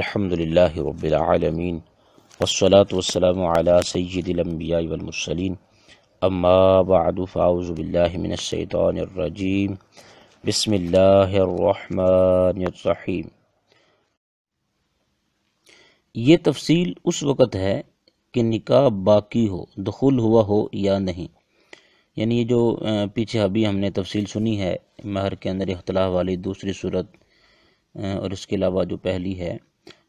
الحمد لله رب سيد وسلاۃ والمرسلين اما بعد اب بالله من الشيطان الرجيم بسم اللہ یہ تفصیل اس وقت ہے کہ نکاح باقی ہو دخول ہوا ہو یا نہیں یعنی یہ جو پیچھے ابھی ہم نے تفصیل سنی ہے مہر کے اندر اختلاف والی دوسری صورت اور اس کے علاوہ جو پہلی ہے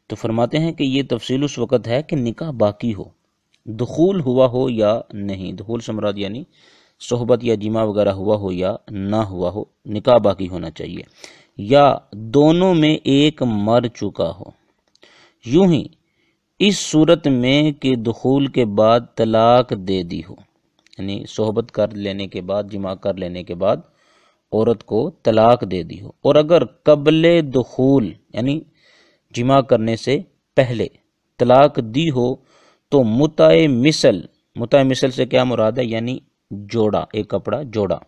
تو فرماتے ہیں کہ یہ تفصیل اس وقت ہے کہ نکاح باقی ہو دخول ہوا ہو یا نہیں دخول سمراد یعنی صحبت یا جمعہ وغیرہ ہوا ہو یا نہ ہوا ہو نکاح باقی ہونا چاہیے یا دونوں میں ایک مر چکا ہو یوں ہی اس صورت میں کہ دخول کے بعد طلاق دے دی ہو یعنی صحبت کر لینے کے بعد جمعہ کر لینے کے بعد عورت کو طلاق دے دی ہو اور اگر قبل دخول یعنی جمع کرنے سے پہلے طلاق دی ہو تو متع مثل متع مثل سے کیا مراد ہے یعنی جوڑا ایک کپڑا جوڑا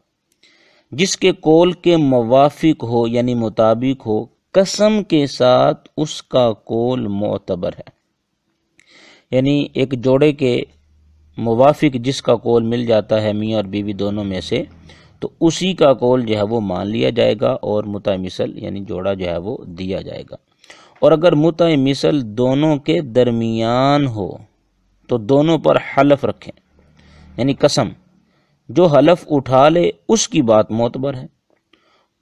جس کے کول کے موافق ہو یعنی مطابق ہو قسم کے ساتھ اس کا کول معتبر ہے یعنی ایک جوڑے کے موافق جس کا کول مل جاتا ہے میاں اور بیوی دونوں میں سے تو اسی کا کول جو ہے وہ مان لیا جائے گا اور مثل یعنی جوڑا جو ہے وہ دیا جائے گا اور اگر متع مثل دونوں کے درمیان ہو تو دونوں پر حلف رکھیں یعنی قسم جو حلف اٹھا لے اس کی بات معتبر ہے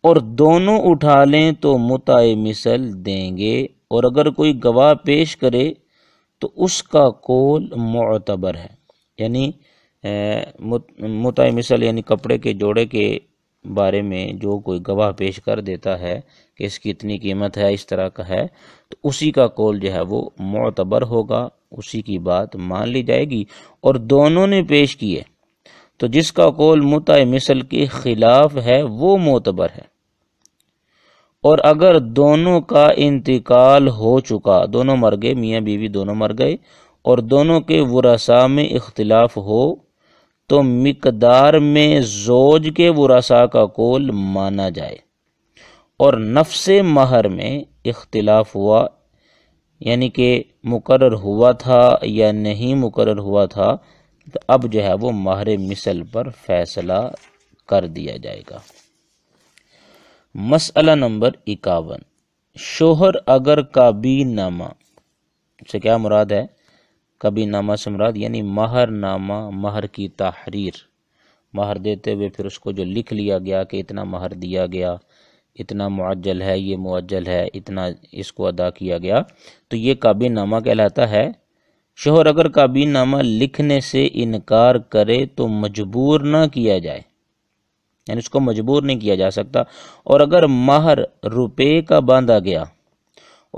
اور دونوں اٹھا لیں تو متع مثل دیں گے اور اگر کوئی گواہ پیش کرے تو اس کا کول معتبر ہے یعنی متع مثل یعنی کپڑے کے جوڑے کے بارے میں جو کوئی گواہ پیش کر دیتا ہے کہ اس کی اتنی قیمت ہے اس طرح کا ہے تو اسی کا کول جو ہے وہ معتبر ہوگا اسی کی بات مان لی جائے گی اور دونوں نے پیش کیے تو جس کا کول متع مثل کے خلاف ہے وہ معتبر ہے اور اگر دونوں کا انتقال ہو چکا دونوں مر گئے میاں بیوی دونوں مر گئے اور دونوں کے ورثا میں اختلاف ہو تو مقدار میں زوج کے ورثاء کا کول مانا جائے اور نفس مہر میں اختلاف ہوا یعنی کہ مقرر ہوا تھا یا نہیں مقرر ہوا تھا تو اب جو ہے وہ مہر مثل پر فیصلہ کر دیا جائے گا مسئلہ نمبر اکاون شوہر اگر کابی نامہ سے کیا مراد ہے کبھی نامہ سے مراد یعنی مہر نامہ مہر کی تحریر مہر دیتے ہوئے پھر اس کو جو لکھ لیا گیا کہ اتنا مہر دیا گیا اتنا معجل ہے یہ معجل ہے اتنا اس کو ادا کیا گیا تو یہ کابین نامہ کہلاتا ہے شوہر اگر کابین نامہ لکھنے سے انکار کرے تو مجبور نہ کیا جائے یعنی اس کو مجبور نہیں کیا جا سکتا اور اگر مہر روپے کا باندھا گیا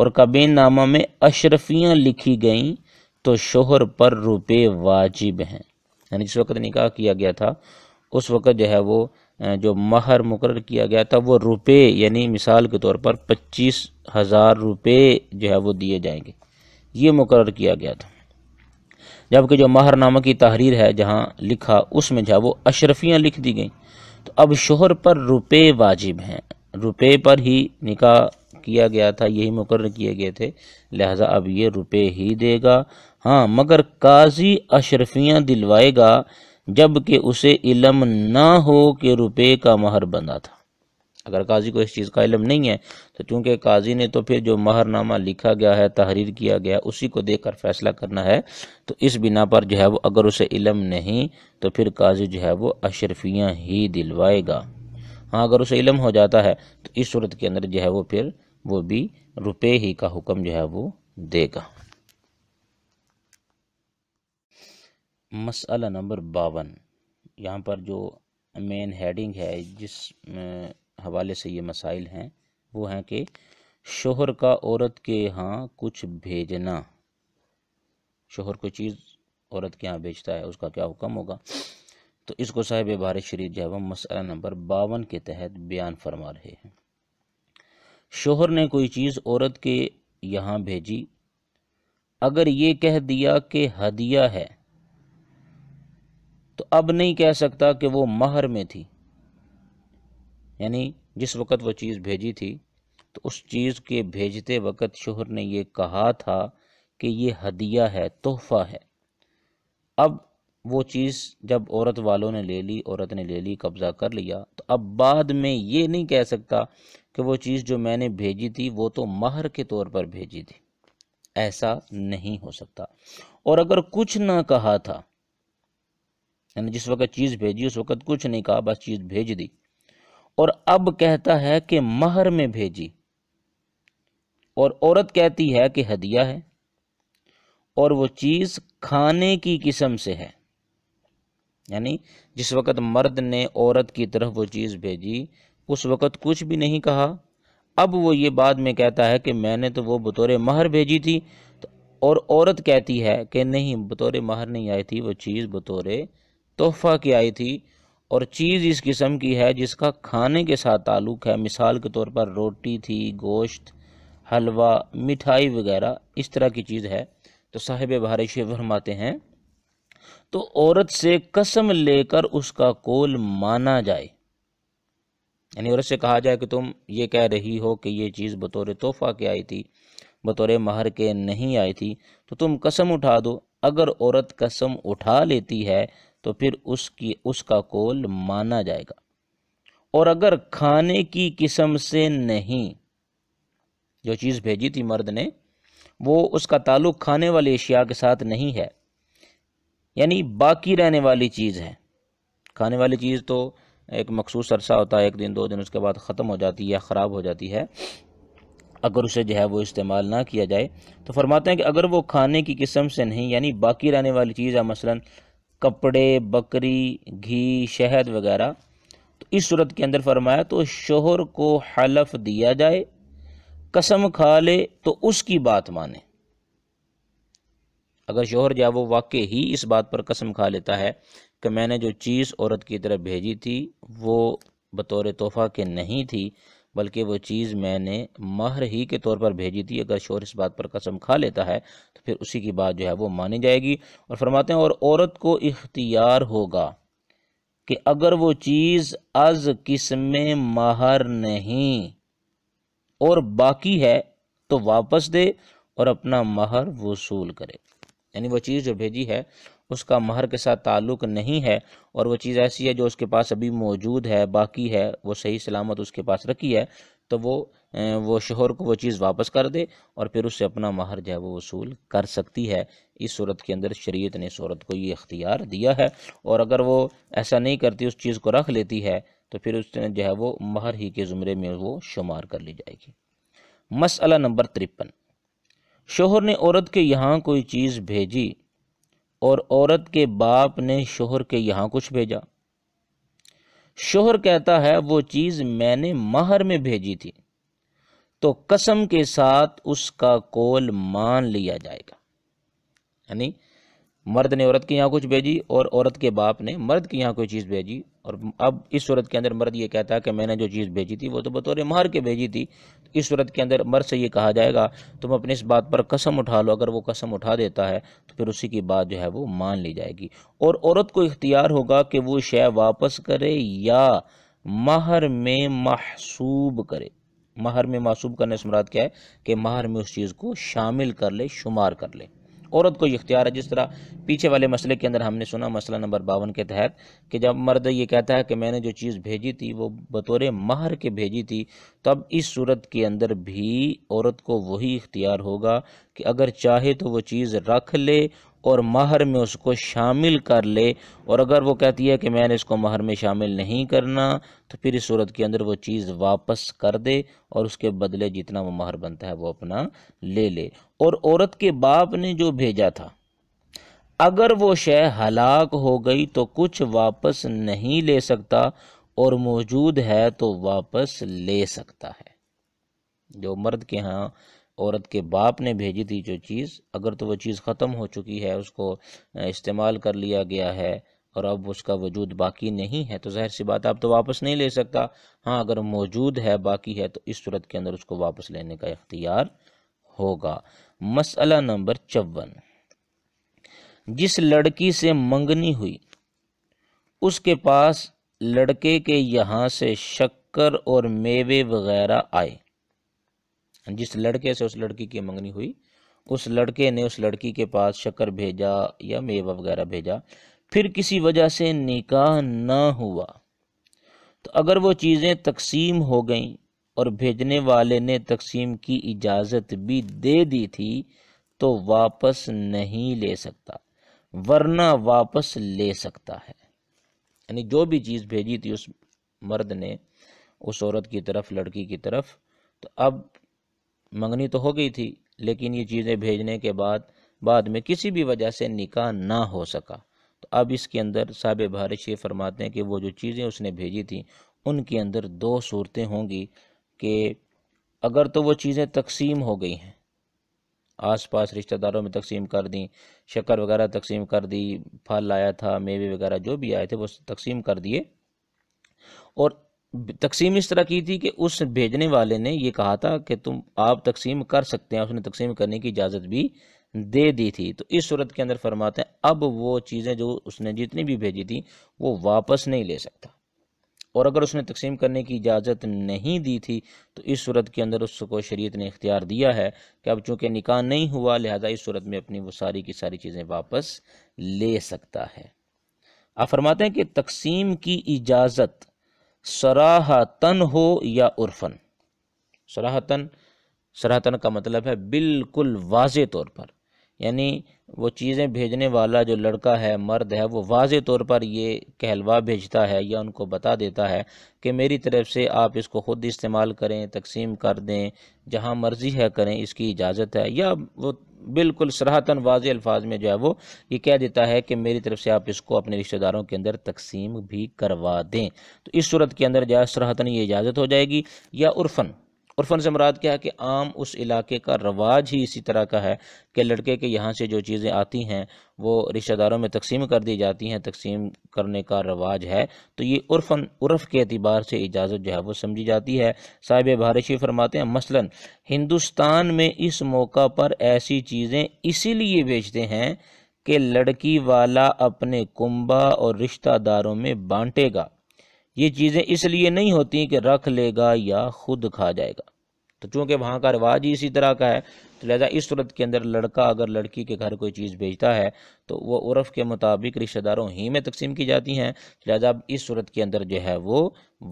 اور کابین نامہ میں اشرفیاں لکھی گئیں تو شوہر پر روپے واجب ہیں یعنی جس وقت نکاح کیا گیا تھا اس وقت جو ہے وہ جو مہر مقرر کیا گیا تھا وہ روپے یعنی مثال کے طور پر پچیس ہزار روپے جو ہے وہ دیے جائیں گے یہ مقرر کیا گیا تھا جبکہ جو ماہر نامہ کی تحریر ہے جہاں لکھا اس میں جو ہے وہ اشرفیاں لکھ دی گئیں تو اب شوہر پر روپے واجب ہیں روپے پر ہی نکاح کیا گیا تھا یہی مقرر کیے گئے تھے لہٰذا اب یہ روپے ہی دے گا ہاں مگر قاضی اشرفیاں دلوائے گا جب کہ اسے علم نہ ہو کہ روپے کا مہر بندہ تھا اگر قاضی کو اس چیز کا علم نہیں ہے تو چونکہ قاضی نے تو پھر جو مہر نامہ لکھا گیا ہے تحریر کیا گیا ہے اسی کو دیکھ کر فیصلہ کرنا ہے تو اس بنا پر جو ہے وہ اگر اسے علم نہیں تو پھر قاضی جو ہے وہ اشرفیاں ہی دلوائے گا ہاں اگر اسے علم ہو جاتا ہے تو اس صورت کے اندر جو ہے وہ پھر وہ بھی روپے ہی کا حکم جو ہے وہ دے گا مسئلہ نمبر باون یہاں پر جو مین ہیڈنگ ہے جس حوالے سے یہ مسائل ہیں وہ ہیں کہ شوہر کا عورت کے ہاں کچھ بھیجنا شوہر کوئی چیز عورت کے ہاں بھیجتا ہے اس کا کیا حکم ہوگا تو اس کو صاحب بھارت شریف جو ہے وہ مسئلہ نمبر باون کے تحت بیان فرما رہے ہیں شوہر نے کوئی چیز عورت کے یہاں بھیجی اگر یہ کہہ دیا کہ ہدیہ ہے تو اب نہیں کہہ سکتا کہ وہ مہر میں تھی یعنی جس وقت وہ چیز بھیجی تھی تو اس چیز کے بھیجتے وقت شوہر نے یہ کہا تھا کہ یہ ہدیہ ہے تحفہ ہے اب وہ چیز جب عورت والوں نے لے لی عورت نے لے لی قبضہ کر لیا تو اب بعد میں یہ نہیں کہہ سکتا کہ وہ چیز جو میں نے بھیجی تھی وہ تو مہر کے طور پر بھیجی تھی ایسا نہیں ہو سکتا اور اگر کچھ نہ کہا تھا یعنی جس وقت چیز بھیجی اس وقت کچھ نہیں کہا بس چیز بھیج دی اور اب کہتا ہے کہ مہر میں بھیجی اور عورت کہتی ہے ہے ہے کہ ہدیہ اور وہ چیز کھانے کی قسم سے یعنی جس وقت مرد نے عورت کی طرف وہ چیز بھیجی اس وقت کچھ بھی نہیں کہا اب وہ یہ بعد میں کہتا ہے کہ میں نے تو وہ بطور مہر بھیجی تھی اور عورت کہتی ہے کہ نہیں بطور مہر نہیں آئی تھی وہ چیز بطور تحفہ کی آئی تھی اور چیز اس قسم کی ہے جس کا کھانے کے ساتھ تعلق ہے مثال کے طور پر روٹی تھی گوشت حلوہ مٹھائی وغیرہ اس طرح کی چیز ہے تو صاحب بہار فرماتے ہیں تو عورت سے قسم لے کر اس کا کول مانا جائے یعنی عورت سے کہا جائے کہ تم یہ کہہ رہی ہو کہ یہ چیز بطور تحفہ کے آئی تھی بطور مہر کے نہیں آئی تھی تو تم قسم اٹھا دو اگر عورت قسم اٹھا لیتی ہے تو پھر اس کی اس کا کول مانا جائے گا اور اگر کھانے کی قسم سے نہیں جو چیز بھیجی تھی مرد نے وہ اس کا تعلق کھانے والی اشیاء کے ساتھ نہیں ہے یعنی باقی رہنے والی چیز ہے کھانے والی چیز تو ایک مخصوص عرصہ ہوتا ہے ایک دن دو دن اس کے بعد ختم ہو جاتی ہے خراب ہو جاتی ہے اگر اسے جو ہے وہ استعمال نہ کیا جائے تو فرماتے ہیں کہ اگر وہ کھانے کی قسم سے نہیں یعنی باقی رہنے والی چیز ہے مثلاً کپڑے بکری گھی شہد وغیرہ تو اس صورت کے اندر فرمایا تو شوہر کو حلف دیا جائے قسم کھا لے تو اس کی بات مانے اگر شوہر جا وہ واقع ہی اس بات پر قسم کھا لیتا ہے کہ میں نے جو چیز عورت کی طرف بھیجی تھی وہ بطور تحفہ کے نہیں تھی بلکہ وہ چیز میں نے مہر ہی کے طور پر بھیجی تھی اگر شور اس بات پر قسم کھا لیتا ہے تو پھر اسی کی بات جو ہے وہ مانی جائے گی اور فرماتے ہیں اور عورت کو اختیار ہوگا کہ اگر وہ چیز از قسم مہر نہیں اور باقی ہے تو واپس دے اور اپنا مہر وصول کرے یعنی وہ چیز جو بھیجی ہے اس کا مہر کے ساتھ تعلق نہیں ہے اور وہ چیز ایسی ہے جو اس کے پاس ابھی موجود ہے باقی ہے وہ صحیح سلامت اس کے پاس رکھی ہے تو وہ وہ شوہر کو وہ چیز واپس کر دے اور پھر اس سے اپنا مہر جو ہے وہ وصول کر سکتی ہے اس صورت کے اندر شریعت نے اس عورت کو یہ اختیار دیا ہے اور اگر وہ ایسا نہیں کرتی اس چیز کو رکھ لیتی ہے تو پھر اس نے جو ہے وہ مہر ہی کے زمرے میں وہ شمار کر لی جائے گی مسئلہ نمبر ترپن شوہر نے عورت کے یہاں کوئی چیز بھیجی اور عورت کے باپ نے شوہر کے یہاں کچھ بھیجا شوہر کہتا ہے وہ چیز میں نے مہر میں بھیجی تھی تو قسم کے ساتھ اس کا کول مان لیا جائے گا یعنی مرد نے عورت کے یہاں کچھ بھیجی اور عورت کے باپ نے مرد کے یہاں کوئی چیز بھیجی اور اب اس صورت کے اندر مرد یہ کہتا ہے کہ میں نے جو چیز بھیجی تھی وہ تو بطور مہر کے بھیجی تھی اس صورت کے اندر مرد سے یہ کہا جائے گا تم اپنے اس بات پر قسم اٹھا لو اگر وہ قسم اٹھا دیتا ہے تو پھر اسی کی بات جو ہے وہ مان لی جائے گی اور عورت کو اختیار ہوگا کہ وہ شے واپس کرے یا مہر میں محسوب کرے مہر میں معصوب کرنے سے مراد کیا ہے کہ مہر میں اس چیز کو شامل کر لے شمار کر لے عورت کو یہ اختیار ہے جس طرح پیچھے والے مسئلے کے اندر ہم نے سنا مسئلہ نمبر باون کے تحت کہ جب مرد یہ کہتا ہے کہ میں نے جو چیز بھیجی تھی وہ بطور مہر کے بھیجی تھی تب اس صورت کے اندر بھی عورت کو وہی اختیار ہوگا کہ اگر چاہے تو وہ چیز رکھ لے اور مہر میں اس کو شامل کر لے اور اگر وہ کہتی ہے کہ میں نے اس کو مہر میں شامل نہیں کرنا تو پھر اس صورت کے اندر وہ چیز واپس کر دے اور اس کے بدلے جتنا وہ مہر بنتا ہے وہ اپنا لے لے اور عورت کے باپ نے جو بھیجا تھا اگر وہ شے ہلاک ہو گئی تو کچھ واپس نہیں لے سکتا اور موجود ہے تو واپس لے سکتا ہے جو مرد کے ہاں عورت کے باپ نے بھیجی تھی جو چیز اگر تو وہ چیز ختم ہو چکی ہے اس کو استعمال کر لیا گیا ہے اور اب اس کا وجود باقی نہیں ہے تو ظاہر سی بات آپ تو واپس نہیں لے سکتا ہاں اگر موجود ہے باقی ہے تو اس صورت کے اندر اس کو واپس لینے کا اختیار ہوگا مسئلہ نمبر چون جس لڑکی سے منگنی ہوئی اس کے پاس لڑکے کے یہاں سے شکر اور میوے وغیرہ آئے جس لڑکے سے اس لڑکی کی منگنی ہوئی اس لڑکے نے اس لڑکی کے پاس شکر بھیجا یا میوہ وغیرہ بھیجا پھر کسی وجہ سے نکاح نہ ہوا تو اگر وہ چیزیں تقسیم ہو گئیں اور بھیجنے والے نے تقسیم کی اجازت بھی دے دی تھی تو واپس نہیں لے سکتا ورنہ واپس لے سکتا ہے یعنی جو بھی چیز بھیجی تھی اس مرد نے اس عورت کی طرف لڑکی کی طرف تو اب منگنی تو ہو گئی تھی لیکن یہ چیزیں بھیجنے کے بعد بعد میں کسی بھی وجہ سے نکاح نہ ہو سکا تو اب اس کے اندر صاحب بھارش یہ فرماتے ہیں کہ وہ جو چیزیں اس نے بھیجی تھیں ان کے اندر دو صورتیں ہوں گی کہ اگر تو وہ چیزیں تقسیم ہو گئی ہیں آس پاس رشتہ داروں میں تقسیم کر دیں شکر وغیرہ تقسیم کر دی پھل آیا تھا میوے وغیرہ جو بھی آئے تھے وہ تقسیم کر دیے اور تقسیم اس طرح کی تھی کہ اس بھیجنے والے نے یہ کہا تھا کہ تم آپ تقسیم کر سکتے ہیں اس نے تقسیم کرنے کی اجازت بھی دے دی تھی تو اس صورت کے اندر فرماتے ہیں اب وہ چیزیں جو اس نے جتنی بھی بھیجی تھیں وہ واپس نہیں لے سکتا اور اگر اس نے تقسیم کرنے کی اجازت نہیں دی تھی تو اس صورت کے اندر اس کو شریعت نے اختیار دیا ہے کہ اب چونکہ نکاح نہیں ہوا لہذا اس صورت میں اپنی وہ ساری کی ساری چیزیں واپس لے سکتا ہے آپ فرماتے ہیں کہ تقسیم کی اجازت سراہتن ہو یا عرفن سراہتن سراہتن کا مطلب ہے بالکل واضح طور پر یعنی وہ چیزیں بھیجنے والا جو لڑکا ہے مرد ہے وہ واضح طور پر یہ کہلوا بھیجتا ہے یا ان کو بتا دیتا ہے کہ میری طرف سے آپ اس کو خود استعمال کریں تقسیم کر دیں جہاں مرضی ہے کریں اس کی اجازت ہے یا وہ بالکل سراہتاً واضح الفاظ میں جو ہے وہ یہ کہہ دیتا ہے کہ میری طرف سے آپ اس کو اپنے رشتہ داروں کے اندر تقسیم بھی کروا دیں تو اس صورت کے اندر جو ہے سرحتً یہ اجازت ہو جائے گی یا عرفن عرفن مراد کیا ہے کہ عام اس علاقے کا رواج ہی اسی طرح کا ہے کہ لڑکے کے یہاں سے جو چیزیں آتی ہیں وہ رشتہ داروں میں تقسیم کر دی جاتی ہیں تقسیم کرنے کا رواج ہے تو یہ عرفن عرف کے اعتبار سے اجازت جو ہے وہ سمجھی جاتی ہے صاحب بھارشی فرماتے ہیں مثلا ہندوستان میں اس موقع پر ایسی چیزیں اسی لیے بیچتے ہیں کہ لڑکی والا اپنے کنبہ اور رشتہ داروں میں بانٹے گا یہ چیزیں اس لیے نہیں ہوتی کہ رکھ لے گا یا خود کھا جائے گا تو چونکہ وہاں کا رواج ہی اسی طرح کا ہے تو لہذا اس صورت کے اندر لڑکا اگر لڑکی کے گھر کوئی چیز بھیجتا ہے تو وہ عرف کے مطابق رشتہ داروں ہی میں تقسیم کی جاتی ہیں لہذا اس صورت کے اندر جو ہے وہ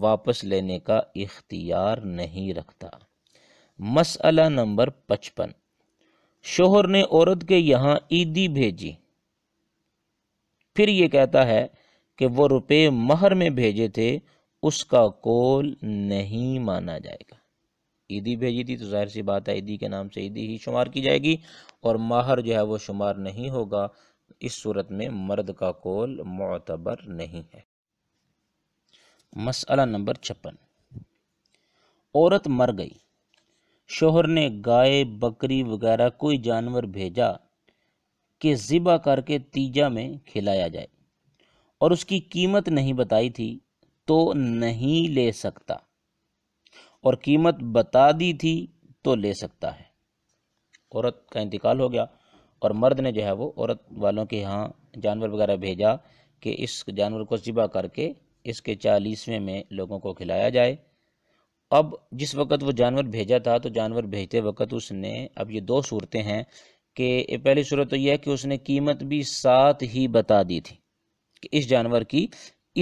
واپس لینے کا اختیار نہیں رکھتا مسئلہ نمبر پچپن شوہر نے عورت کے یہاں عیدی بھیجی پھر یہ کہتا ہے کہ وہ روپے مہر میں بھیجے تھے اس کا کول نہیں مانا جائے گا عیدی بھیجی تھی تو ظاہر سی بات ہے عیدی کے نام سے عیدی ہی شمار کی جائے گی اور ماہر جو ہے وہ شمار نہیں ہوگا اس صورت میں مرد کا کول معتبر نہیں ہے مسئلہ نمبر چھپن عورت مر گئی شوہر نے گائے بکری وغیرہ کوئی جانور بھیجا کہ ذبح کر کے تیجا میں کھلایا جائے اور اس کی قیمت نہیں بتائی تھی تو نہیں لے سکتا اور قیمت بتا دی تھی تو لے سکتا ہے عورت کا انتقال ہو گیا اور مرد نے جو ہے وہ عورت والوں کے ہاں جانور وغیرہ بھیجا کہ اس جانور کو ذبح کر کے اس کے چالیسویں میں لوگوں کو کھلایا جائے اب جس وقت وہ جانور بھیجا تھا تو جانور بھیجتے وقت اس نے اب یہ دو صورتیں ہیں کہ پہلی صورت تو یہ ہے کہ اس نے قیمت بھی ساتھ ہی بتا دی تھی کہ اس جانور کی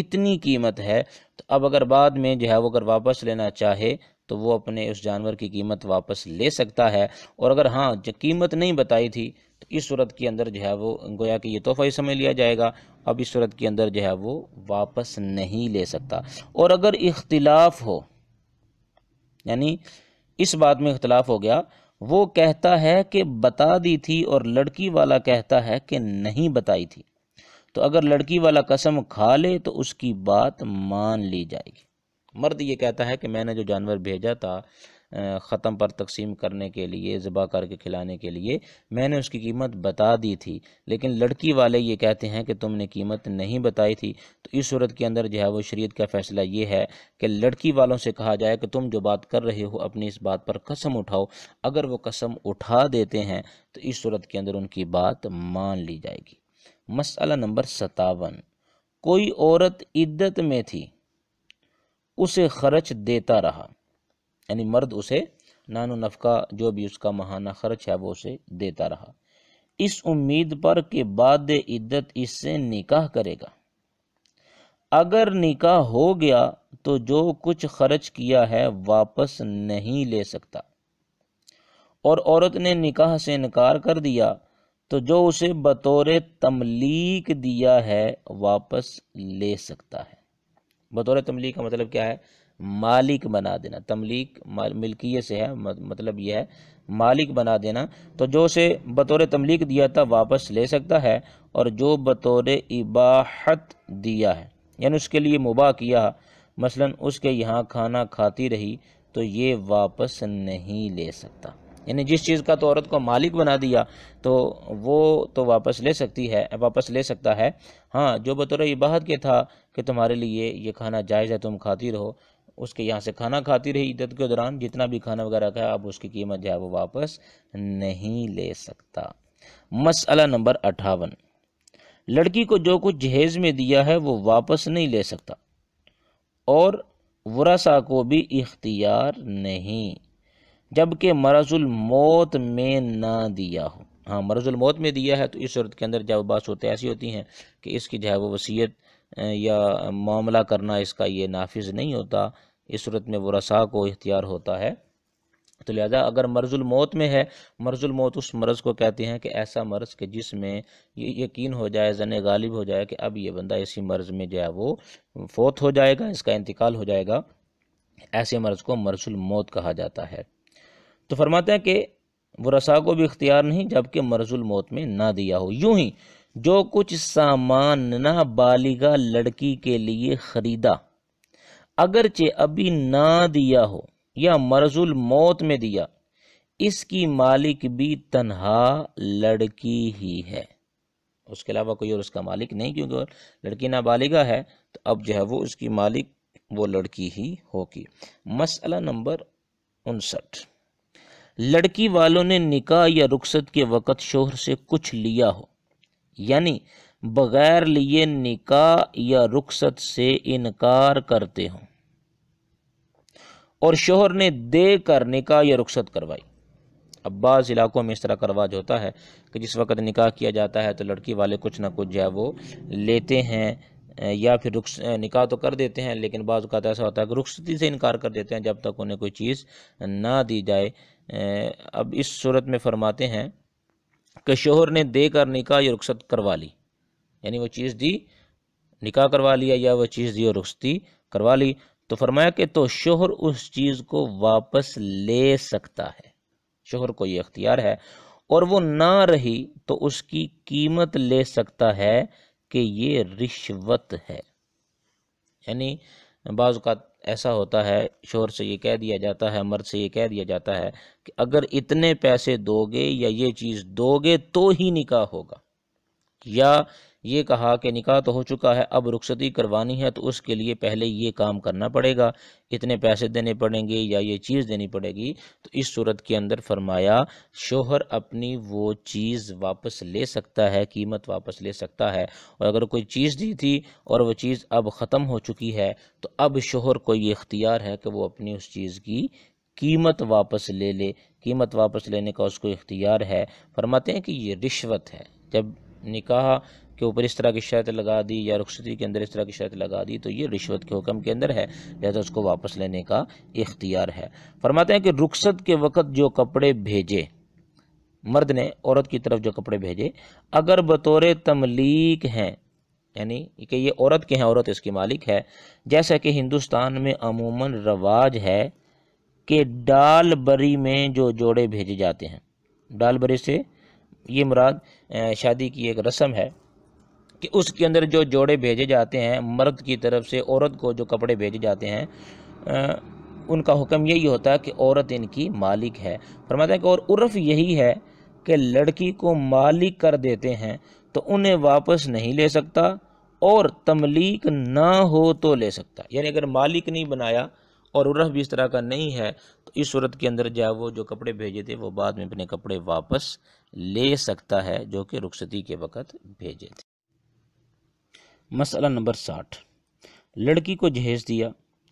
اتنی قیمت ہے تو اب اگر بعد میں جو ہے وہ اگر واپس لینا چاہے تو وہ اپنے اس جانور کی قیمت واپس لے سکتا ہے اور اگر ہاں جو قیمت نہیں بتائی تھی تو اس صورت کے اندر جو ہے وہ گویا کہ یہ تحفہ ہی سمجھ لیا جائے گا اب اس صورت کے اندر جو ہے وہ واپس نہیں لے سکتا اور اگر اختلاف ہو یعنی اس بات میں اختلاف ہو گیا وہ کہتا ہے کہ بتا دی تھی اور لڑکی والا کہتا ہے کہ نہیں بتائی تھی تو اگر لڑکی والا قسم کھا لے تو اس کی بات مان لی جائے گی مرد یہ کہتا ہے کہ میں نے جو جانور بھیجا تھا ختم پر تقسیم کرنے کے لیے ذبح کر کے کھلانے کے لیے میں نے اس کی قیمت بتا دی تھی لیکن لڑکی والے یہ کہتے ہیں کہ تم نے قیمت نہیں بتائی تھی تو اس صورت کے اندر جو ہے وہ شریعت کا فیصلہ یہ ہے کہ لڑکی والوں سے کہا جائے کہ تم جو بات کر رہے ہو اپنی اس بات پر قسم اٹھاؤ اگر وہ قسم اٹھا دیتے ہیں تو اس صورت کے اندر ان کی بات مان لی جائے گی مسئلہ نمبر ستاون کوئی عورت عدت میں تھی اسے خرچ دیتا رہا یعنی مرد اسے نان و نفقہ جو بھی اس کا ماہانہ خرچ ہے وہ اسے دیتا رہا اس امید پر کہ باد عدت اس سے نکاح کرے گا اگر نکاح ہو گیا تو جو کچھ خرچ کیا ہے واپس نہیں لے سکتا اور عورت نے نکاح سے انکار کر دیا تو جو اسے بطور تملیک دیا ہے واپس لے سکتا ہے بطور تملیک کا مطلب کیا ہے مالک بنا دینا تملیک ملکیت سے ہے مطلب یہ ہے مالک بنا دینا تو جو اسے بطور تملیک دیا تھا واپس لے سکتا ہے اور جو بطور اباحت دیا ہے یعنی اس کے لیے مباح کیا مثلا اس کے یہاں کھانا کھاتی رہی تو یہ واپس نہیں لے سکتا یعنی جس چیز کا تو عورت کو مالک بنا دیا تو وہ تو واپس لے سکتی ہے واپس لے سکتا ہے ہاں جو بطور عباہت کے تھا کہ تمہارے لیے یہ کھانا جائز ہے تم کھاتی رہو اس کے یہاں سے کھانا کھاتی رہی عدد کے دوران جتنا بھی کھانا وغیرہ کا ہے اب اس کی قیمت جو ہے وہ واپس نہیں لے سکتا مسئلہ نمبر اٹھاون لڑکی کو جو کچھ جہیز میں دیا ہے وہ واپس نہیں لے سکتا اور ورثہ کو بھی اختیار نہیں جبکہ مرض الموت میں نہ دیا ہو ہاں مرض الموت میں دیا ہے تو اس صورت کے اندر جب بعض بات ایسی ہوتی ہیں کہ اس کی جو ہے وہ وصیت یا معاملہ کرنا اس کا یہ نافذ نہیں ہوتا اس صورت میں وہ رسا کو اختیار ہوتا ہے تو لہذا اگر مرض الموت میں ہے مرض الموت اس مرض کو کہتے ہیں کہ ایسا مرض کہ جس میں یہ یقین ہو جائے زن غالب ہو جائے کہ اب یہ بندہ اسی مرض میں جو ہے وہ فوت ہو جائے گا اس کا انتقال ہو جائے گا ایسے مرض کو مرض الموت کہا جاتا ہے تو فرماتا ہے کہ وہ رسا کو بھی اختیار نہیں جبکہ مرض الموت میں نہ دیا ہو یوں ہی جو کچھ سامان نہ نابالغہ لڑکی کے لیے خریدا اگرچہ ابھی نہ دیا ہو یا مرض الموت میں دیا اس کی مالک بھی تنہا لڑکی ہی ہے اس کے علاوہ کوئی اور اس کا مالک نہیں کیونکہ لڑکی نابالغہ ہے تو اب جو ہے وہ اس کی مالک وہ لڑکی ہی ہوگی مسئلہ نمبر انسٹھ لڑکی والوں نے نکاح یا رخصت کے وقت شوہر سے کچھ لیا ہو یعنی بغیر لیے نکاح یا رخصت سے انکار کرتے ہوں اور شوہر نے دے کر نکاح یا رخصت کروائی اب بعض علاقوں میں اس طرح کا رواج ہوتا ہے کہ جس وقت نکاح کیا جاتا ہے تو لڑکی والے کچھ نہ کچھ جو ہے وہ لیتے ہیں یا پھر رخص نکاح تو کر دیتے ہیں لیکن بعض اوقات ایسا ہوتا ہے کہ رخصتی سے انکار کر دیتے ہیں جب تک انہیں کوئی چیز نہ دی جائے اب اس صورت میں فرماتے ہیں کہ شوہر نے دے کر نکاح یا رخصت کروا لی یعنی وہ چیز دی نکاح کروا لیا یا وہ چیز دی اور رخصتی کروا لی تو فرمایا کہ تو شوہر اس چیز کو واپس لے سکتا ہے شوہر کو یہ اختیار ہے اور وہ نہ رہی تو اس کی قیمت لے سکتا ہے کہ یہ رشوت ہے یعنی بعض اوقات ایسا ہوتا ہے شور سے یہ کہہ دیا جاتا ہے مرد سے یہ کہہ دیا جاتا ہے کہ اگر اتنے پیسے دو گے یا یہ چیز دو گے تو ہی نکاح ہوگا یا یہ کہا کہ نکاح تو ہو چکا ہے اب رخصتی کروانی ہے تو اس کے لیے پہلے یہ کام کرنا پڑے گا اتنے پیسے دینے پڑیں گے یا یہ چیز دینی پڑے گی تو اس صورت کے اندر فرمایا شوہر اپنی وہ چیز واپس لے سکتا ہے قیمت واپس لے سکتا ہے اور اگر کوئی چیز دی تھی اور وہ چیز اب ختم ہو چکی ہے تو اب شوہر کو یہ اختیار ہے کہ وہ اپنی اس چیز کی قیمت واپس لے لے قیمت واپس لینے کا اس کو اختیار ہے فرماتے ہیں کہ یہ رشوت ہے جب نکاح کے اوپر اس طرح کی شرط لگا دی یا رخصتی کے اندر اس طرح کی شرط لگا دی تو یہ رشوت کے حکم کے اندر ہے لہذا اس کو واپس لینے کا اختیار ہے فرماتے ہیں کہ رخصت کے وقت جو کپڑے بھیجے مرد نے عورت کی طرف جو کپڑے بھیجے اگر بطور تملیک ہیں یعنی کہ یہ عورت کے ہیں عورت اس کی مالک ہے جیسا کہ ہندوستان میں عموماً رواج ہے کہ ڈال بری میں جو جوڑے بھیجے جاتے ہیں ڈال بری سے یہ مراد شادی کی ایک رسم ہے کہ اس کے اندر جو جوڑے بھیجے جاتے ہیں مرد کی طرف سے عورت کو جو کپڑے بھیجے جاتے ہیں ان کا حکم یہی ہوتا ہے کہ عورت ان کی مالک ہے فرماتا ہے کہ اور عرف یہی ہے کہ لڑکی کو مالک کر دیتے ہیں تو انہیں واپس نہیں لے سکتا اور تملیک نہ ہو تو لے سکتا یعنی اگر مالک نہیں بنایا اور عرف بھی اس طرح کا نہیں ہے تو اس صورت کے اندر جا وہ جو کپڑے بھیجے تھے وہ بعد میں اپنے کپڑے واپس لے سکتا ہے جو کہ رخصتی کے وقت بھیجے تھے مسئلہ نمبر ساٹھ لڑکی کو جہیز دیا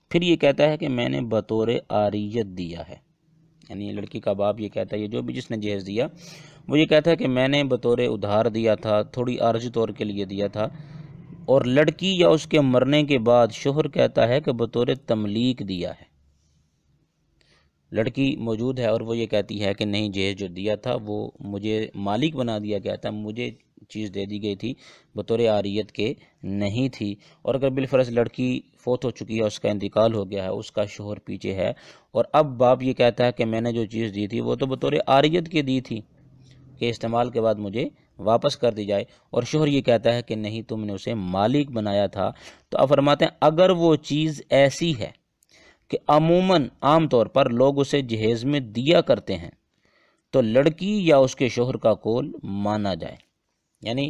پھر یہ کہتا ہے کہ میں نے بطور آریت دیا ہے یعنی لڑکی کا باپ یہ کہتا ہے جو بھی جس نے جہیز دیا وہ یہ کہتا ہے کہ میں نے بطور ادھار دیا تھا تھوڑی عارضی طور کے لیے دیا تھا اور لڑکی یا اس کے مرنے کے بعد شوہر کہتا ہے کہ بطور تملیک دیا ہے لڑکی موجود ہے اور وہ یہ کہتی ہے کہ نہیں جہیز جو دیا تھا وہ مجھے مالک بنا دیا کہتا ہے مجھے چیز دے دی گئی تھی بطور آریت کے نہیں تھی اور اگر بالفرض لڑکی فوت ہو چکی ہے اس کا انتقال ہو گیا ہے اس کا شوہر پیچھے ہے اور اب باپ یہ کہتا ہے کہ میں نے جو چیز دی تھی وہ تو بطور آریت کی دی تھی کہ استعمال کے بعد مجھے واپس کر دی جائے اور شوہر یہ کہتا ہے کہ نہیں تم نے اسے مالک بنایا تھا تو آپ فرماتے ہیں اگر وہ چیز ایسی ہے کہ عموماً عام طور پر لوگ اسے جہیز میں دیا کرتے ہیں تو لڑکی یا اس کے شوہر کا کول مانا جائے یعنی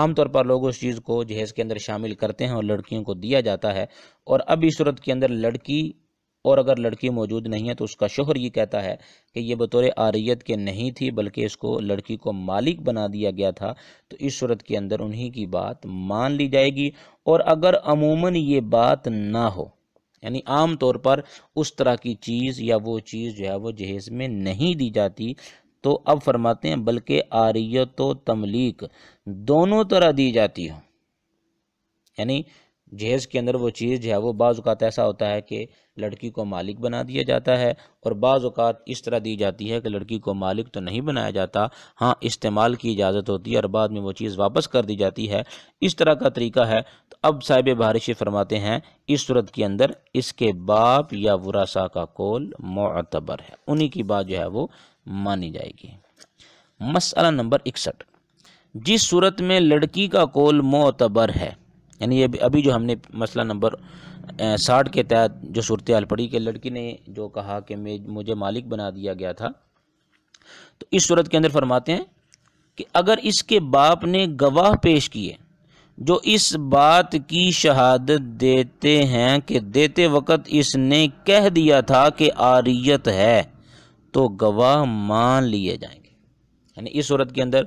عام طور پر لوگ اس چیز کو جہیز کے اندر شامل کرتے ہیں اور لڑکیوں کو دیا جاتا ہے اور اب اس صورت کے اندر لڑکی اور اگر لڑکی موجود نہیں ہے تو اس کا شوہر یہ کہتا ہے کہ یہ بطور آریت کے نہیں تھی بلکہ اس کو لڑکی کو مالک بنا دیا گیا تھا تو اس صورت کے اندر انہی کی بات مان لی جائے گی اور اگر عموماً یہ بات نہ ہو یعنی عام طور پر اس طرح کی چیز یا وہ چیز جو ہے وہ جہیز میں نہیں دی جاتی تو اب فرماتے ہیں بلکہ آریت و تملیک دونوں طرح دی جاتی ہو یعنی جہیز کے اندر وہ چیز جو ہے وہ بعض اوقات ایسا ہوتا ہے کہ لڑکی کو مالک بنا دیا جاتا ہے اور بعض اوقات اس طرح دی جاتی ہے کہ لڑکی کو مالک تو نہیں بنایا جاتا ہاں استعمال کی اجازت ہوتی ہے اور بعد میں وہ چیز واپس کر دی جاتی ہے اس طرح کا طریقہ ہے تو اب صاحب بہارشیں فرماتے ہیں اس صورت کے اندر اس کے باپ یا ورا کا کول معتبر ہے انہی کی بات جو ہے وہ مانی جائے گی مسئلہ نمبر اکسٹھ جس صورت میں لڑکی کا کول معتبر ہے یعنی یہ ابھی جو ہم نے مسئلہ نمبر ساٹھ کے تحت جو صورتحال پڑھی کہ لڑکی نے جو کہا کہ مجھے مالک بنا دیا گیا تھا تو اس صورت کے اندر فرماتے ہیں کہ اگر اس کے باپ نے گواہ پیش کیے جو اس بات کی شہادت دیتے ہیں کہ دیتے وقت اس نے کہہ دیا تھا کہ آریت ہے تو گواہ مان لیے جائیں گے یعنی اس عورت کے اندر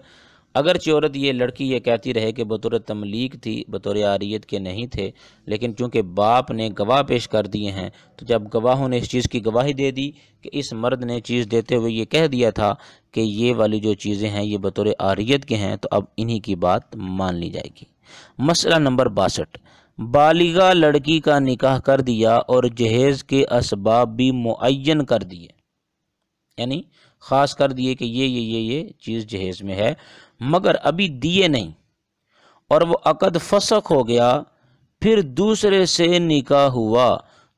اگرچہ عورت یہ لڑکی یہ کہتی رہے کہ بطور تملیغ تھی بطور عاریت کے نہیں تھے لیکن چونکہ باپ نے گواہ پیش کر دیے ہیں تو جب گواہوں نے اس چیز کی گواہی دے دی کہ اس مرد نے چیز دیتے ہوئے یہ کہہ دیا تھا کہ یہ والی جو چیزیں ہیں یہ بطور عاریت کے ہیں تو اب انہی کی بات مان لی جائے گی مسئلہ نمبر باسٹھ بالغہ لڑکی کا نکاح کر دیا اور جہیز کے اسباب بھی معین کر دیے یعنی خاص کر دیے کہ یہ یہ یہ یہ چیز جہیز میں ہے مگر ابھی دیے نہیں اور وہ عقد فسق ہو گیا پھر دوسرے سے نکاح ہوا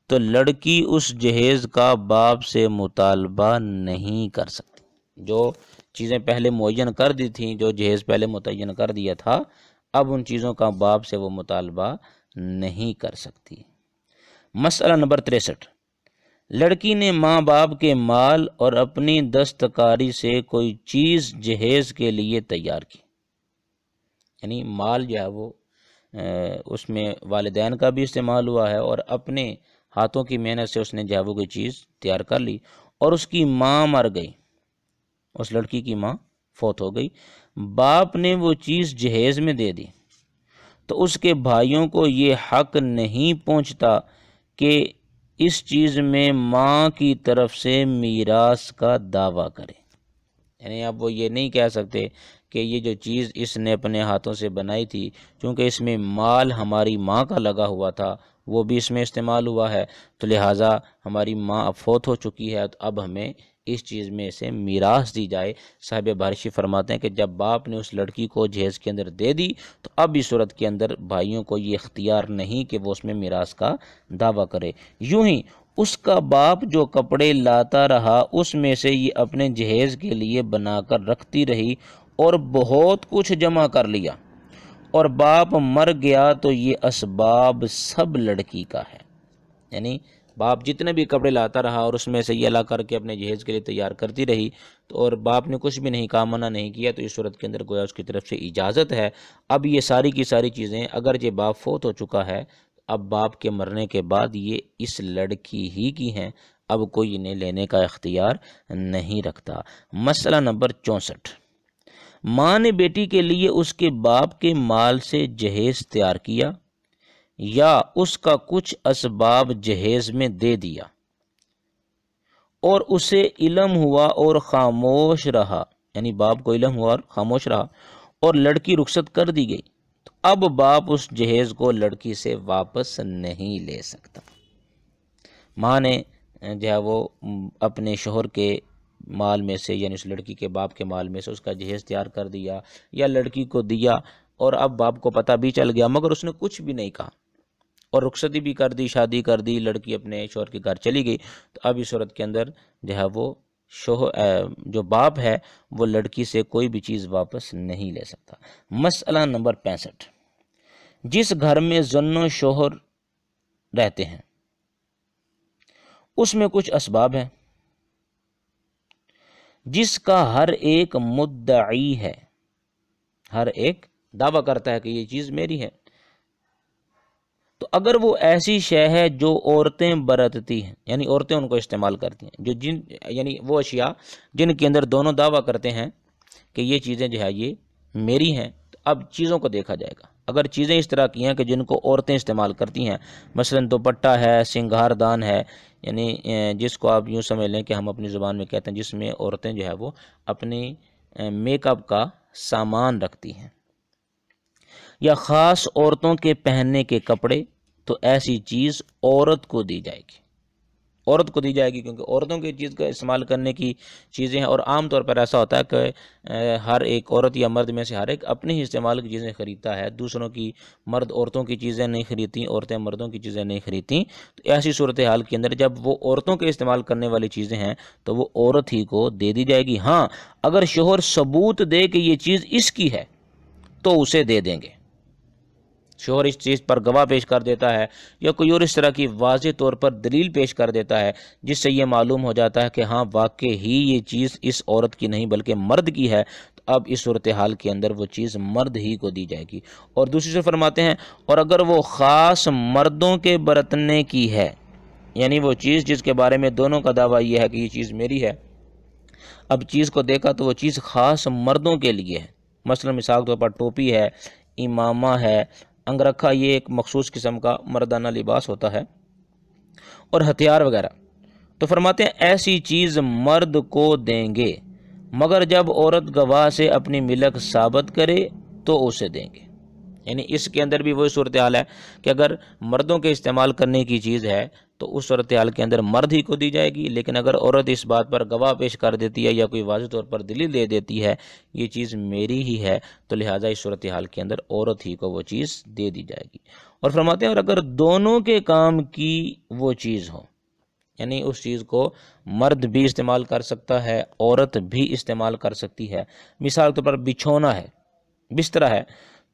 تو لڑکی اس جہیز کا باپ سے مطالبہ نہیں کر سکتی جو چیزیں پہلے معین کر دی تھیں جو جہیز پہلے متعین کر دیا تھا اب ان چیزوں کا باپ سے وہ مطالبہ نہیں کر سکتی مسئلہ نمبر تریسٹھ لڑکی نے ماں باپ کے مال اور اپنی دستکاری سے کوئی چیز جہیز کے لیے تیار کی یعنی مال جو ہے وہ اس میں والدین کا بھی استعمال ہوا ہے اور اپنے ہاتھوں کی محنت سے اس نے جو ہے وہ کوئی چیز تیار کر لی اور اس کی ماں مر گئی اس لڑکی کی ماں فوت ہو گئی باپ نے وہ چیز جہیز میں دے دی تو اس کے بھائیوں کو یہ حق نہیں پہنچتا کہ اس چیز میں ماں کی طرف سے میراث کا دعویٰ کرے یعنی آپ وہ یہ نہیں کہہ سکتے کہ یہ جو چیز اس نے اپنے ہاتھوں سے بنائی تھی چونکہ اس میں مال ہماری ماں کا لگا ہوا تھا وہ بھی اس میں استعمال ہوا ہے تو لہٰذا ہماری ماں اب فوت ہو چکی ہے تو اب ہمیں اس چیز میں اسے میراث دی جائے صاحب بارشی فرماتے ہیں کہ جب باپ نے اس لڑکی کو جہیز کے اندر دے دی تو اب اس صورت کے اندر بھائیوں کو یہ اختیار نہیں کہ وہ اس میں میراث کا دعویٰ کرے یوں ہی اس کا باپ جو کپڑے لاتا رہا اس میں سے یہ اپنے جہیز کے لیے بنا کر رکھتی رہی اور بہت کچھ جمع کر لیا اور باپ مر گیا تو یہ اسباب سب لڑکی کا ہے یعنی باپ جتنے بھی کپڑے لاتا رہا اور اس میں سے یہ لگا کر کے اپنے جہیز کے لیے تیار کرتی رہی تو اور باپ نے کچھ بھی نہیں کا منع نہیں کیا تو یہ صورت کے اندر گویا اس کی طرف سے اجازت ہے اب یہ ساری کی ساری چیزیں اگر یہ باپ فوت ہو چکا ہے اب باپ کے مرنے کے بعد یہ اس لڑکی ہی کی ہیں اب کوئی انہیں لینے کا اختیار نہیں رکھتا مسئلہ نمبر چونسٹھ ماں نے بیٹی کے لیے اس کے باپ کے مال سے جہیز تیار کیا یا اس کا کچھ اسباب جہیز میں دے دیا اور اسے علم ہوا اور خاموش رہا یعنی باپ کو علم ہوا اور خاموش رہا اور لڑکی رخصت کر دی گئی تو اب باپ اس جہیز کو لڑکی سے واپس نہیں لے سکتا ماں نے جو ہے وہ اپنے شوہر کے مال میں سے یعنی اس لڑکی کے باپ کے مال میں سے اس کا جہیز تیار کر دیا یا لڑکی کو دیا اور اب باپ کو پتہ بھی چل گیا مگر اس نے کچھ بھی نہیں کہا اور رخصتی بھی کر دی شادی کر دی لڑکی اپنے شوہر کے گھر چلی گئی تو اب اس صورت کے اندر جو ہے وہ شوہر جو باپ ہے وہ لڑکی سے کوئی بھی چیز واپس نہیں لے سکتا مسئلہ نمبر پینسٹھ جس گھر میں زن و شوہر رہتے ہیں اس میں کچھ اسباب ہیں جس کا ہر ایک مدعی ہے ہر ایک دعویٰ کرتا ہے کہ یہ چیز میری ہے تو اگر وہ ایسی شے ہے جو عورتیں برتتی ہیں یعنی عورتیں ان کو استعمال کرتی ہیں جو جن یعنی وہ اشیاء جن کے اندر دونوں دعویٰ کرتے ہیں کہ یہ چیزیں جو ہے یہ میری ہیں تو اب چیزوں کو دیکھا جائے گا اگر چیزیں اس طرح کی ہیں کہ جن کو عورتیں استعمال کرتی ہیں مثلا دوپٹہ ہے سنگھار دان ہے یعنی جس کو آپ یوں سمجھ لیں کہ ہم اپنی زبان میں کہتے ہیں جس میں عورتیں جو ہے وہ اپنی میک اپ کا سامان رکھتی ہیں یا خاص عورتوں کے پہننے کے کپڑے تو ایسی چیز عورت کو دی جائے گی عورت کو دی جائے گی کیونکہ عورتوں کی چیز کا استعمال کرنے کی چیزیں ہیں اور عام طور پر ایسا ہوتا ہے کہ ہر ایک عورت یا مرد میں سے ہر ایک اپنے ہی استعمال کی چیزیں خریدتا ہے دوسروں کی مرد عورتوں کی چیزیں نہیں خریدتیں عورتیں مردوں کی چیزیں نہیں خریدتیں تو ایسی صورتحال کے اندر جب وہ عورتوں کے استعمال کرنے والی چیزیں ہیں تو وہ عورت ہی کو دے دی جائے گی ہاں اگر شوہر ثبوت دے کہ یہ چیز اس کی ہے تو اسے دے دیں گے شوہر اس چیز پر گواہ پیش کر دیتا ہے یا کوئی اور اس طرح کی واضح طور پر دلیل پیش کر دیتا ہے جس سے یہ معلوم ہو جاتا ہے کہ ہاں واقع ہی یہ چیز اس عورت کی نہیں بلکہ مرد کی ہے تو اب اس صورتحال کے اندر وہ چیز مرد ہی کو دی جائے گی اور دوسری سے فرماتے ہیں اور اگر وہ خاص مردوں کے برتنے کی ہے یعنی وہ چیز جس کے بارے میں دونوں کا دعویٰ یہ ہے کہ یہ چیز میری ہے اب چیز کو دیکھا تو وہ چیز خاص مردوں کے لیے ہے مثلا مثال طور پر ٹوپی ہے امامہ ہے انگ رکھا یہ ایک مخصوص قسم کا مردانہ لباس ہوتا ہے اور ہتھیار وغیرہ تو فرماتے ہیں ایسی چیز مرد کو دیں گے مگر جب عورت گواہ سے اپنی ملک ثابت کرے تو اسے دیں گے یعنی اس کے اندر بھی وہی صورتحال ہے کہ اگر مردوں کے استعمال کرنے کی چیز ہے تو اس صورتحال کے اندر مرد ہی کو دی جائے گی لیکن اگر عورت اس بات پر گواہ پیش کر دیتی ہے یا کوئی واضح طور پر دلیل دے دیتی ہے یہ چیز میری ہی ہے تو لہٰذا اس صورتحال کے اندر عورت ہی کو وہ چیز دے دی جائے گی اور فرماتے ہیں اور اگر دونوں کے کام کی وہ چیز ہو یعنی اس چیز کو مرد بھی استعمال کر سکتا ہے عورت بھی استعمال کر سکتی ہے مثال طور پر بچھونا ہے بستر ہے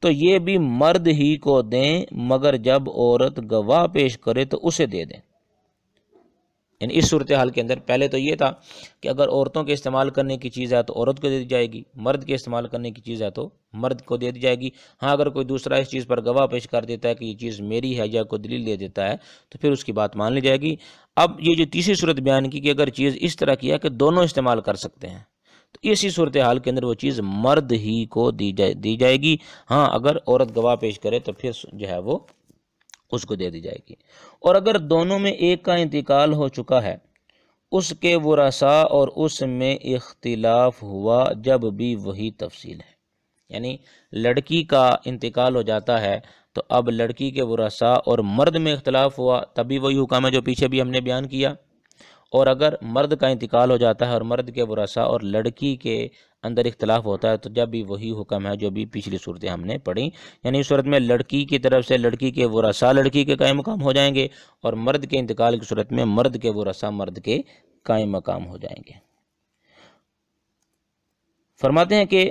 تو یہ بھی مرد ہی کو دیں مگر جب عورت گواہ پیش کرے تو اسے دے دیں یعنی اس صورتحال کے اندر پہلے تو یہ تھا کہ اگر عورتوں کے استعمال کرنے کی چیز ہے تو عورت کو دے دی جائے گی مرد کے استعمال کرنے کی چیز ہے تو مرد کو دے دی جائے گی ہاں اگر کوئی دوسرا اس چیز پر گواہ پیش کر دیتا ہے کہ یہ چیز میری ہے یا کوئی دلیل دے دیتا ہے تو پھر اس کی بات مان لی جائے گی اب یہ جو تیسری صورت بیان کی کہ اگر چیز اس طرح کی ہے کہ دونوں استعمال کر سکتے ہیں تو اسی صورتحال کے اندر وہ چیز مرد ہی کو دی جائے دی جائے گی ہاں اگر عورت گواہ پیش کرے تو پھر جو ہے وہ اس کو دے دی جائے گی اور اگر دونوں میں ایک کا انتقال ہو چکا ہے اس کے ورسا اور اس میں اختلاف ہوا جب بھی وہی تفصیل ہے یعنی لڑکی کا انتقال ہو جاتا ہے تو اب لڑکی کے ورسا اور مرد میں اختلاف ہوا تبھی وہی حکام ہے جو پیچھے بھی ہم نے بیان کیا اور اگر مرد کا انتقال ہو جاتا ہے اور مرد کے ورسا اور لڑکی کے اندر اختلاف ہوتا ہے تو جب بھی وہی حکم ہے جو بھی پچھلی صورتیں ہم نے پڑھی یعنی اس صورت میں لڑکی کی طرف سے لڑکی کے وہ رسا لڑکی کے قائم مقام ہو جائیں گے اور مرد کے انتقال کی صورت میں مرد کے وہ رسا مرد کے قائم مقام ہو جائیں گے فرماتے ہیں کہ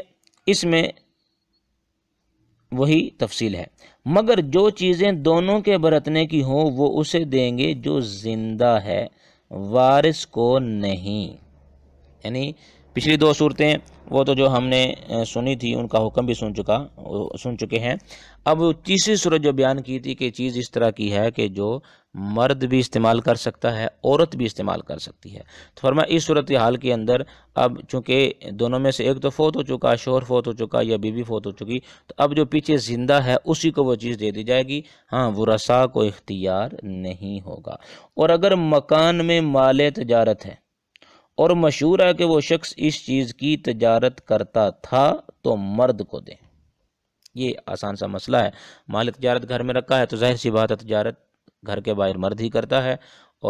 اس میں وہی تفصیل ہے مگر جو چیزیں دونوں کے برتنے کی ہوں وہ اسے دیں گے جو زندہ ہے وارث کو نہیں یعنی پچھلی دو صورتیں وہ تو جو ہم نے سنی تھی ان کا حکم بھی سن چکا سن چکے ہیں اب تیسری صورت جو بیان کی تھی کہ چیز اس طرح کی ہے کہ جو مرد بھی استعمال کر سکتا ہے عورت بھی استعمال کر سکتی ہے تو فرما اس صورت حال کے اندر اب چونکہ دونوں میں سے ایک تو فوت ہو چکا شوہر شور فوت ہو چکا یا بی بی فوت ہو چکی تو اب جو پیچھے زندہ ہے اسی کو وہ چیز دے دی جائے گی ہاں وہ رسا کو اختیار نہیں ہوگا اور اگر مکان میں مال تجارت ہے اور مشہور ہے کہ وہ شخص اس چیز کی تجارت کرتا تھا تو مرد کو دیں یہ آسان سا مسئلہ ہے مال تجارت گھر میں رکھا ہے تو ظاہر سی بات ہے تجارت گھر کے باہر مرد ہی کرتا ہے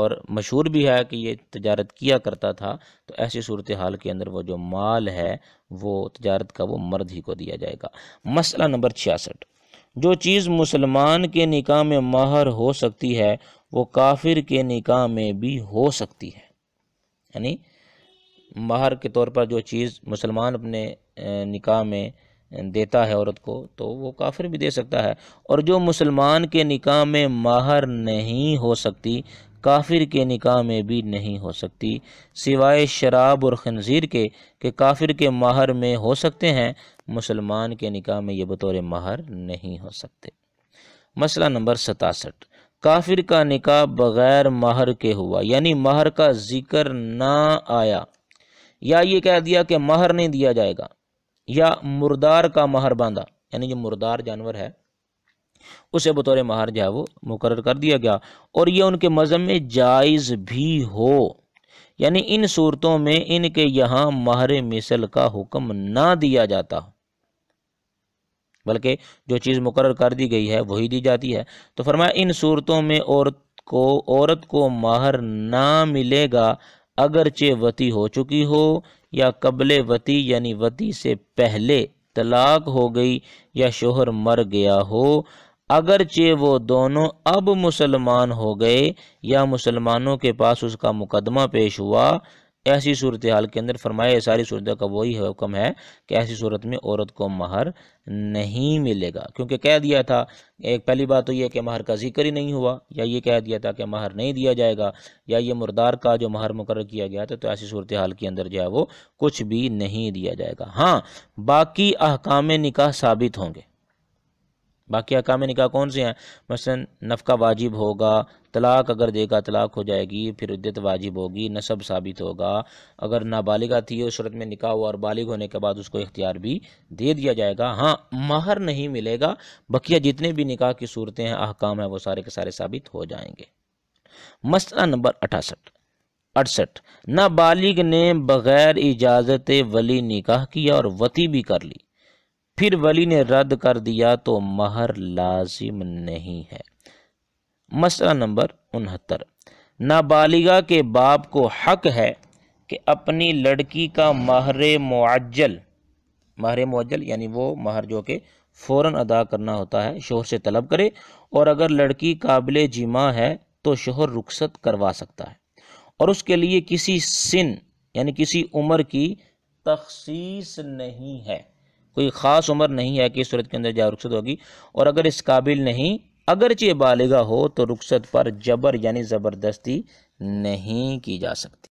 اور مشہور بھی ہے کہ یہ تجارت کیا کرتا تھا تو ایسی صورتحال کے اندر وہ جو مال ہے وہ تجارت کا وہ مرد ہی کو دیا جائے گا مسئلہ نمبر چھیاسٹھ جو چیز مسلمان کے نکاح میں ماہر ہو سکتی ہے وہ کافر کے نکاح میں بھی ہو سکتی ہے یعنی مہر کے طور پر جو چیز مسلمان اپنے نکاح میں دیتا ہے عورت کو تو وہ کافر بھی دے سکتا ہے اور جو مسلمان کے نکاح میں ماہر نہیں ہو سکتی کافر کے نکاح میں بھی نہیں ہو سکتی سوائے شراب اور خنزیر کے کہ کافر کے ماہر میں ہو سکتے ہیں مسلمان کے نکاح میں یہ بطور ماہر نہیں ہو سکتے مسئلہ نمبر ستاسٹھ کافر کا نکاح بغیر ماہر کے ہوا یعنی ماہر کا ذکر نہ آیا یا یہ کہہ دیا کہ مہر نہیں دیا جائے گا یا مردار کا مہر باندھا یعنی جو مردار جانور ہے اسے بطور مہر جو ہے وہ مقرر کر دیا گیا اور یہ ان کے مذہب میں جائز بھی ہو یعنی ان صورتوں میں ان کے یہاں مہر مثل کا حکم نہ دیا جاتا بلکہ جو چیز مقرر کر دی گئی ہے وہی دی جاتی ہے تو فرمایا ان صورتوں میں عورت کو عورت کو مہر نہ ملے گا اگرچہ وتی ہو چکی ہو یا قبل وتی یعنی وتی سے پہلے طلاق ہو گئی یا شوہر مر گیا ہو اگرچہ وہ دونوں اب مسلمان ہو گئے یا مسلمانوں کے پاس اس کا مقدمہ پیش ہوا ایسی صورتحال کے اندر فرمایا یہ ساری صورتحال کا وہی حکم ہے کہ ایسی صورت میں عورت کو مہر نہیں ملے گا کیونکہ کہہ دیا تھا ایک پہلی بات تو یہ کہ مہر کا ذکر ہی نہیں ہوا یا یہ کہہ دیا تھا کہ مہر نہیں دیا جائے گا یا یہ مردار کا جو مہر مقرر کیا گیا تھا تو ایسی صورتحال کے اندر جو ہے وہ کچھ بھی نہیں دیا جائے گا ہاں باقی احکام نکاح ثابت ہوں گے باقی احکام نکاح کون سے ہیں مثلا نفقہ واجب ہوگا طلاق اگر دے گا طلاق ہو جائے گی پھر عدت واجب ہوگی نصب ثابت ہوگا اگر نابالغہ تھی اس صورت میں نکاح ہوا اور بالغ ہونے کے بعد اس کو اختیار بھی دے دیا جائے گا ہاں مہر نہیں ملے گا بقیہ جتنے بھی نکاح کی صورتیں ہیں احکام ہیں وہ سارے کے سارے ثابت ہو جائیں گے مسئلہ نمبر اٹھاسٹھ اڑسٹھ نابالغ نے بغیر اجازت ولی نکاح کیا اور وتی بھی کر لی پھر ولی نے رد کر دیا تو مہر لازم نہیں ہے مسئلہ نمبر انہتر نابالغہ کے باپ کو حق ہے کہ اپنی لڑکی کا مہر معجل مہر معجل یعنی وہ مہر جو کہ فوراً ادا کرنا ہوتا ہے شوہر سے طلب کرے اور اگر لڑکی قابل جمع ہے تو شوہر رخصت کروا سکتا ہے اور اس کے لیے کسی سن یعنی کسی عمر کی تخصیص نہیں ہے کوئی خاص عمر نہیں ہے کہ اس صورت کے اندر جا رخصت ہوگی اور اگر اس قابل نہیں اگرچہ بالغہ ہو تو رخصت پر جبر یعنی زبردستی نہیں کی جا سکتی